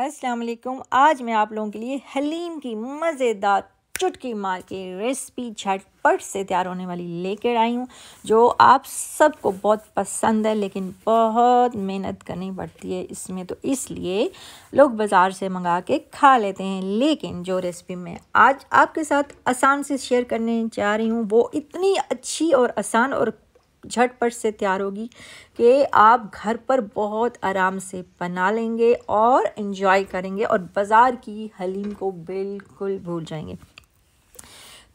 अस्सलाम वालेकुम आज मैं आप लोगों के लिए हलीम की मज़ेदार चुटकी मार के रेसिपी झटपट से तैयार होने वाली लेकर आई हूँ जो आप सबको बहुत पसंद है लेकिन बहुत मेहनत करनी पड़ती है इसमें तो इसलिए लोग बाज़ार से मंगा के खा लेते हैं लेकिन जो रेसिपी मैं आज आपके साथ आसान से शेयर करने जा रही हूँ वो इतनी अच्छी और आसान और झटपट से तैयार होगी कि आप घर पर बहुत आराम से बना लेंगे और इन्जॉय करेंगे और बाज़ार की हलीम को बिल्कुल भूल जाएंगे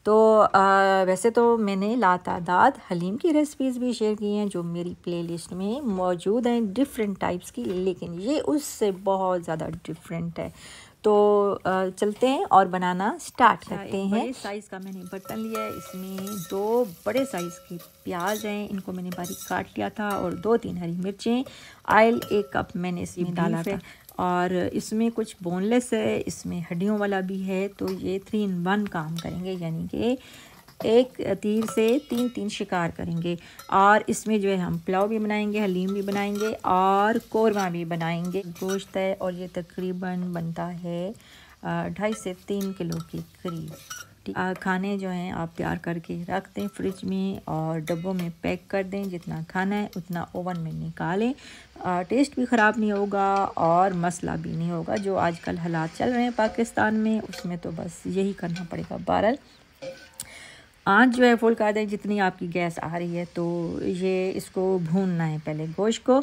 तो आ, वैसे तो मैंने लातादाद हलीम की रेसिपीज़ भी शेयर की हैं जो मेरी प्लेलिस्ट में मौजूद हैं डिफरेंट टाइप्स की लेकिन ये उससे बहुत ज़्यादा डिफरेंट है तो चलते हैं और बनाना स्टार्ट हाँ, करते हैं बड़े साइज़ का मैंने बर्तन लिया है इसमें दो बड़े साइज़ के प्याज हैं इनको मैंने बारीक काट लिया था और दो तीन हरी मिर्चें आयल एक कप मैंने इसमें डाला था और इसमें कुछ बोनलेस है इसमें हड्डियों वाला भी है तो ये थ्री इन वन काम करेंगे यानी कि एक तीर से तीन तीन शिकार करेंगे और इसमें जो है हम पुलाव भी बनाएंगे हलीम भी बनाएंगे और कौरमा भी बनाएंगे गोश्त है और ये तकरीबन बनता है ढाई से तीन किलो के करीब खाने जो हैं आप तैयार करके रख दें फ्रिज में और डब्बों में पैक कर दें जितना खाना है उतना ओवन में निकालें टेस्ट भी ख़राब नहीं होगा और मसला भी नहीं होगा जो आजकल हालात चल रहे हैं पाकिस्तान में उसमें तो बस यही करना पड़ेगा बहरल आँच जो है फुल कर दें जितनी आपकी गैस आ रही है तो ये इसको भूनना है पहले गोश्त को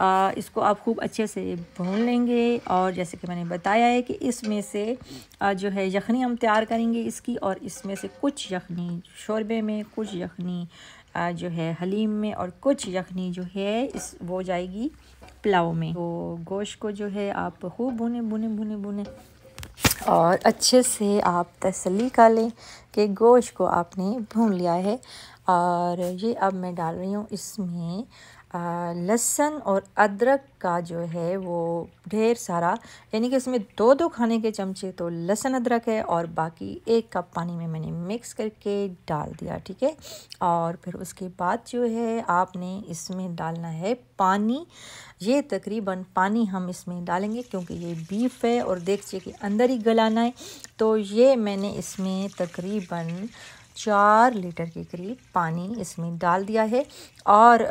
आ, इसको आप खूब अच्छे से भून लेंगे और जैसे कि मैंने बताया है कि इसमें से आ, जो है यखनी हम तैयार करेंगे इसकी और इसमें से कुछ यखनी शोरबे में कुछ यखनी जो है हलीम में और कुछ यखनी जो है इस वो जाएगी पुलाव में तो गोश्त को जो है आप खूब भुने भुने भुने भुने और अच्छे से आप तसली कर लें कि गोश्त को आपने भून लिया है और ये अब मैं डाल रही हूँ इसमें लहसन और अदरक का जो है वो ढेर सारा यानी कि इसमें दो दो खाने के चमचे तो लहसन अदरक है और बाकी एक कप पानी में मैंने मिक्स करके डाल दिया ठीक है और फिर उसके बाद जो है आपने इसमें डालना है पानी ये तकरीबन पानी हम इसमें डालेंगे क्योंकि ये बीफ है और देखिए कि अंदर ही गलाना है तो ये मैंने इसमें तकरीबन चार लीटर के करीब पानी इसमें डाल दिया है और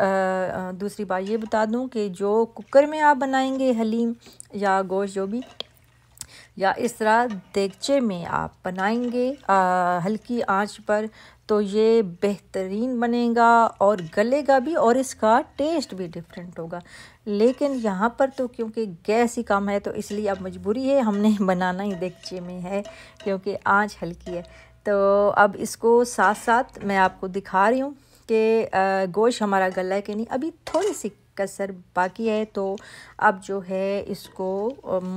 दूसरी बात ये बता दूं कि जो कुकर में आप बनाएंगे हलीम या गोश्त जो भी या इस तरह देगचे में आप बनाएंगे आ, हल्की आंच पर तो ये बेहतरीन बनेगा और गलेगा भी और इसका टेस्ट भी डिफरेंट होगा लेकिन यहाँ पर तो क्योंकि गैस ही कम है तो इसलिए अब मजबूरी है हमने बनाना ही देगचे में है क्योंकि आंच हल्की है तो अब इसको साथ साथ मैं आपको दिखा रही हूँ कि गोश हमारा गला है कि नहीं अभी थोड़ी सी कसर बाकी है तो अब जो है इसको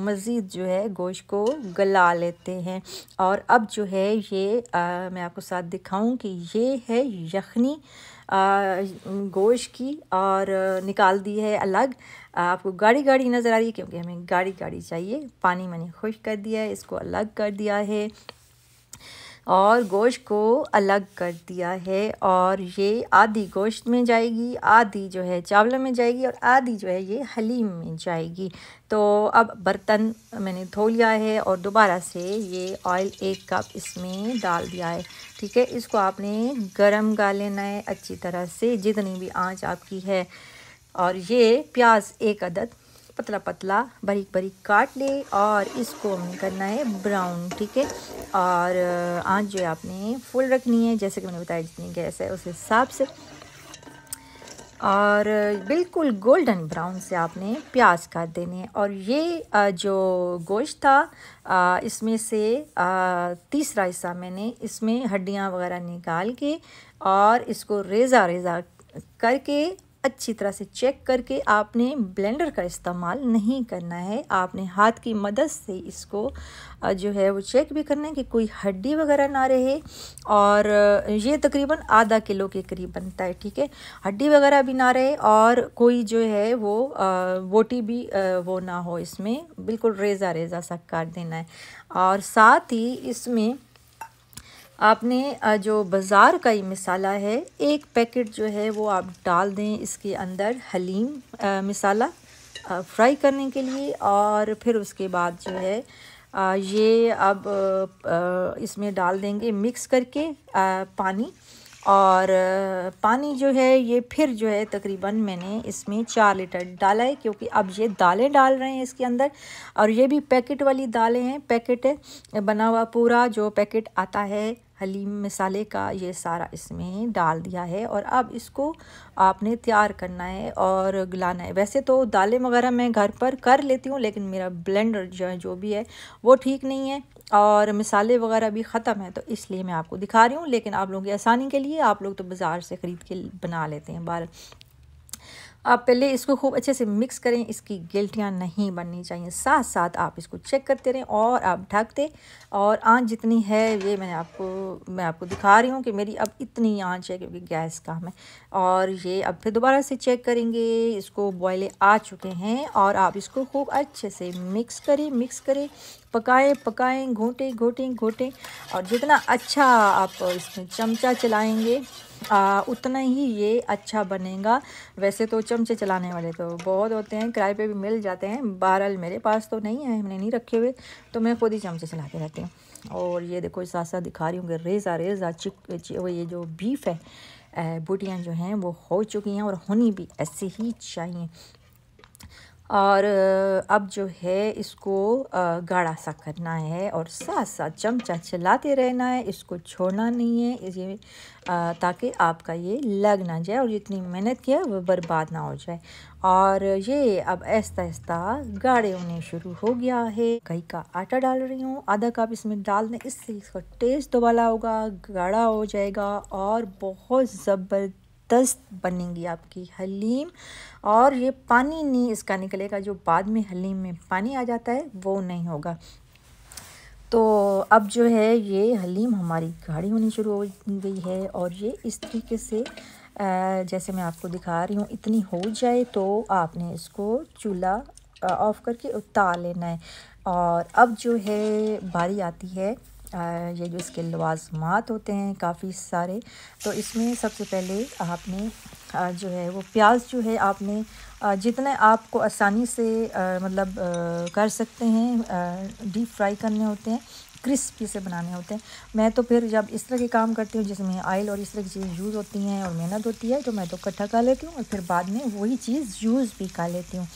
मज़ीद जो है गोश को गला लेते हैं और अब जो है ये आ, मैं आपको साथ दिखाऊं कि ये है यखनी गोश की और निकाल दी है अलग आपको गाड़ी गाड़ी नज़र आ रही है क्योंकि हमें गाड़ी गाड़ी चाहिए पानी मैंने खुश कर दिया है इसको अलग कर दिया है और गोश्त को अलग कर दिया है और ये आधी गोश्त में जाएगी आधी जो है चावल में जाएगी और आधी जो है ये हलीम में जाएगी तो अब बर्तन मैंने धो लिया है और दोबारा से ये ऑयल एक कप इसमें डाल दिया है ठीक है इसको आपने गरम गा लेना है अच्छी तरह से जितनी भी आंच आपकी है और ये प्याज एक अदद पतला पतला बारीक बारीक काट ले और इसको हमें करना है ब्राउन ठीक है और आँच जो है आपने फुल रखनी है जैसे कि मैंने बताया जितनी गैस है उस हिसाब से और बिल्कुल गोल्डन ब्राउन से आपने प्याज काट देने और ये जो गोश्त था इसमें से तीसरा हिस्सा मैंने इसमें हड्डियां वगैरह निकाल के और इसको रेज़ा रेज़ा करके अच्छी तरह से चेक करके आपने ब्लेंडर का इस्तेमाल नहीं करना है आपने हाथ की मदद से इसको जो है वो चेक भी करना है कि कोई हड्डी वगैरह ना रहे और ये तकरीबन आधा किलो के करीब बनता है ठीक है हड्डी वगैरह भी ना रहे और कोई जो है वो वोटी भी वो ना हो इसमें बिल्कुल रेज़ा रेज़ा सा काट देना है और साथ ही इसमें आपने जो बाज़ार का ये मिसाला है एक पैकेट जो है वो आप डाल दें इसके अंदर हलीम मिसाला फ्राई करने के लिए और फिर उसके बाद जो है आ, ये अब इसमें डाल देंगे मिक्स करके आ, पानी और पानी जो है ये फिर जो है तकरीबन मैंने इसमें चार लीटर डाला है क्योंकि अब ये दालें डाल रहे हैं इसके अंदर और ये भी पैकेट वाली दालें हैं पैकेट है बना हुआ पूरा जो पैकेट आता है हलीम मसाले का ये सारा इसमें डाल दिया है और अब इसको आपने तैयार करना है और गलाना है वैसे तो दालें वगैरह मैं घर पर कर लेती हूँ लेकिन मेरा ब्लेंडर जो है जो भी है वो ठीक नहीं है और मसाले वगैरह भी ख़त्म है तो इसलिए मैं आपको दिखा रही हूँ लेकिन आप लोगों की आसानी के लिए आप लोग तो बाज़ार से ख़रीद के बना लेते हैं बार आप पहले इसको खूब अच्छे से मिक्स करें इसकी गिल्टियाँ नहीं बननी चाहिए साथ साथ आप इसको चेक करते रहें और आप ढक दें और आँच जितनी है ये मैंने आपको मैं आपको दिखा रही हूँ कि मेरी अब इतनी आँच है क्योंकि गैस काम है और ये अब फिर दोबारा से चेक करेंगे इसको बॉयले आ चुके हैं और आप इसको खूब अच्छे से मिक्स करें मिक्स करें पकाएं पकाएं घोटें घोटें घोटें और जितना अच्छा आप इसमें चमचा चलाएँगे आ, उतना ही ये अच्छा बनेगा वैसे तो चमचे चलाने वाले तो बहुत होते हैं किराए पे भी मिल जाते हैं बहरहाल मेरे पास तो नहीं है हमने नहीं रखे हुए तो मैं खुद ही चमचे चलाते रहती हूँ और ये देखो साथ साथ दिखा रही हूँ कि रेजा रेजा चिक वो ये जो बीफ है बूटियाँ जो हैं वो हो चुकी हैं और होनी भी ऐसे ही चाहिए और अब जो है इसको गाढ़ा सा करना है और साथ साथ चमचा चलाते रहना है इसको छोड़ना नहीं है ये ताकि आपका ये लग ना जाए और जितनी मेहनत किया वो बर्बाद ना हो जाए और ये अब ऐसा ऐसा गाढ़े होने शुरू हो गया है कहीं का आटा डाल रही हूँ आधा कप इसमें डाल दें इससे इसका टेस्ट दोबाला होगा गाढ़ा हो जाएगा और बहुत ज़बरदस्त ज़बरदस्त बनेंगी आपकी हलीम और ये पानी नहीं इसका निकलेगा जो बाद में हलीम में पानी आ जाता है वो नहीं होगा तो अब जो है ये हलीम हमारी गाढ़ी होनी शुरू हो गई है और ये इस तरीके से जैसे मैं आपको दिखा रही हूँ इतनी हो जाए तो आपने इसको चूल्हा ऑफ़ करके उतार लेना है और अब जो है बारी आती है ये जो इसके लवाजमात होते हैं काफ़ी सारे तो इसमें सबसे पहले आपने जो है वो प्याज जो है आपने जितने आपको आसानी से मतलब कर सकते हैं डीप फ्राई करने होते हैं क्रिस्पी से बनाने होते हैं मैं तो फिर जब इस तरह के काम करती हूँ जिसमें ऑयल और इस तरह की चीज़ यूज़ होती हैं और मेहनत होती है तो मैं तो इकट्ठा कर लेती हूँ और फिर बाद में वही चीज़ यूज़ भी कर लेती हूँ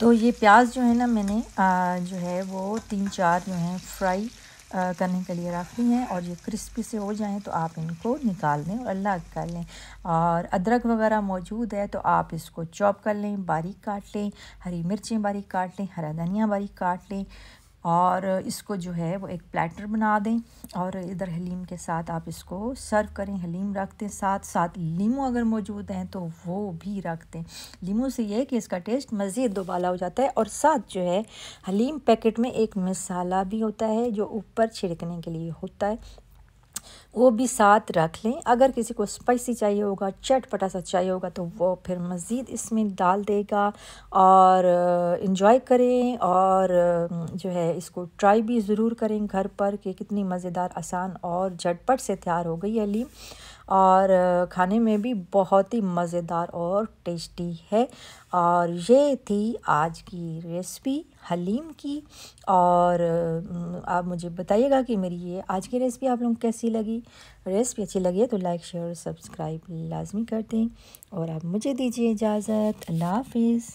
तो ये प्याज जो है ना मैंने आ, जो है वो तीन चार जो हैं फ्राई करने के लिए रख ली हैं और ये क्रिस्पी से हो जाएं तो आप इनको निकाल लें और अल्लाह कर लें और अदरक वगैरह मौजूद है तो आप इसको चॉप कर लें बारीक काट लें हरी मिर्चें बारीक काट लें हरा धनिया बारीक काट लें और इसको जो है वो एक प्लेटर बना दें और इधर हलीम के साथ आप इसको सर्व करें हलीम रख दें साथ साथ लीम अगर मौजूद हैं तो वो भी रख दें लीमू से यह कि इसका टेस्ट मज़ीद दोबाला हो जाता है और साथ जो है हलीम पैकेट में एक मसाला भी होता है जो ऊपर छिड़कने के लिए होता है वो भी साथ रख लें अगर किसी को स्पाइसी चाहिए होगा चटपटा सा चाहिए होगा तो वो फिर मज़ीद इसमें डाल देगा और इन्जॉय करें और जो है इसको ट्राई भी ज़रूर करें घर पर कि कितनी मज़ेदार आसान और झटपट से तैयार हो गई है लीम और खाने में भी बहुत ही मज़ेदार और टेस्टी है और ये थी आज की रेसिपी हलीम की और आप मुझे बताइएगा कि मेरी ये आज की रेसिपी आप लोग कैसी लगी रेसिपी अच्छी लगी है तो लाइक शेयर सब्सक्राइब लाजमी कर दें और आप मुझे दीजिए इजाज़त अल्लाह हाफिज़